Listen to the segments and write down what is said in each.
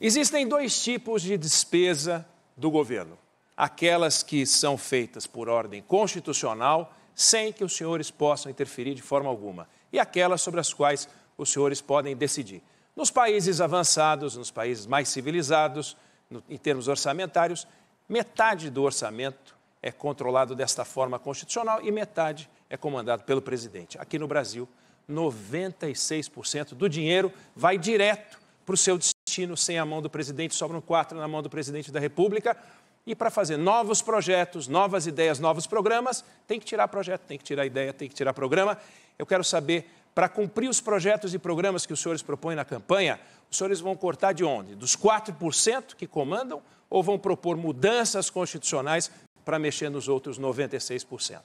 Existem dois tipos de despesa do governo: aquelas que são feitas por ordem constitucional, sem que os senhores possam interferir de forma alguma, e aquelas sobre as quais os senhores podem decidir. Nos países avançados, nos países mais civilizados, no, em termos orçamentários, metade do orçamento é controlado desta forma constitucional e metade é comandado pelo presidente. Aqui no Brasil, 96% do dinheiro vai direto para o seu destino destino sem a mão do presidente, sobram quatro na mão do presidente da República. E para fazer novos projetos, novas ideias, novos programas, tem que tirar projeto, tem que tirar ideia, tem que tirar programa. Eu quero saber, para cumprir os projetos e programas que os senhores propõem na campanha, os senhores vão cortar de onde? Dos 4% que comandam ou vão propor mudanças constitucionais para mexer nos outros 96%?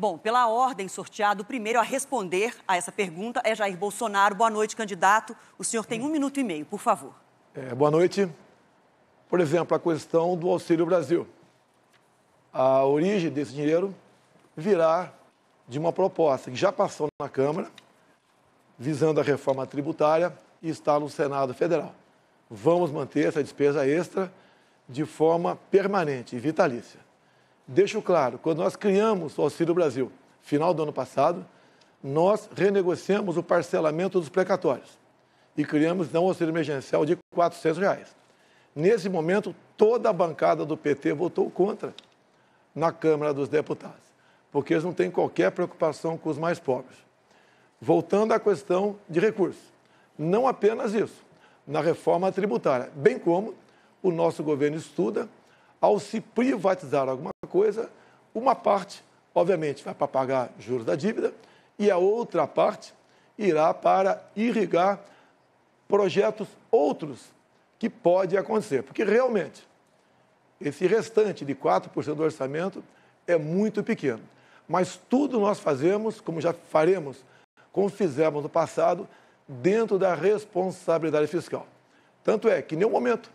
Bom, pela ordem sorteada, o primeiro a responder a essa pergunta é Jair Bolsonaro. Boa noite, candidato. O senhor tem um minuto e meio, por favor. É, boa noite. Por exemplo, a questão do Auxílio Brasil. A origem desse dinheiro virá de uma proposta que já passou na Câmara, visando a reforma tributária, e está no Senado Federal. Vamos manter essa despesa extra de forma permanente e vitalícia. Deixo claro, quando nós criamos o Auxílio Brasil, final do ano passado, nós renegociamos o parcelamento dos precatórios e criamos não um auxílio emergencial de R$ 400. Reais. Nesse momento, toda a bancada do PT votou contra na Câmara dos Deputados, porque eles não têm qualquer preocupação com os mais pobres. Voltando à questão de recursos, não apenas isso, na reforma tributária, bem como o nosso governo estuda ao se privatizar alguma coisa, uma parte, obviamente, vai para pagar juros da dívida e a outra parte irá para irrigar projetos outros que pode acontecer. Porque realmente, esse restante de 4% do orçamento é muito pequeno. Mas tudo nós fazemos, como já faremos, como fizemos no passado, dentro da responsabilidade fiscal. Tanto é que em nenhum momento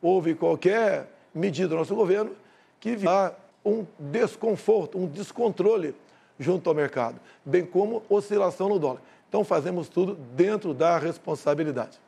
houve qualquer medida do nosso governo que virá ah. um desconforto, um descontrole junto ao mercado, bem como oscilação no dólar. Então, fazemos tudo dentro da responsabilidade.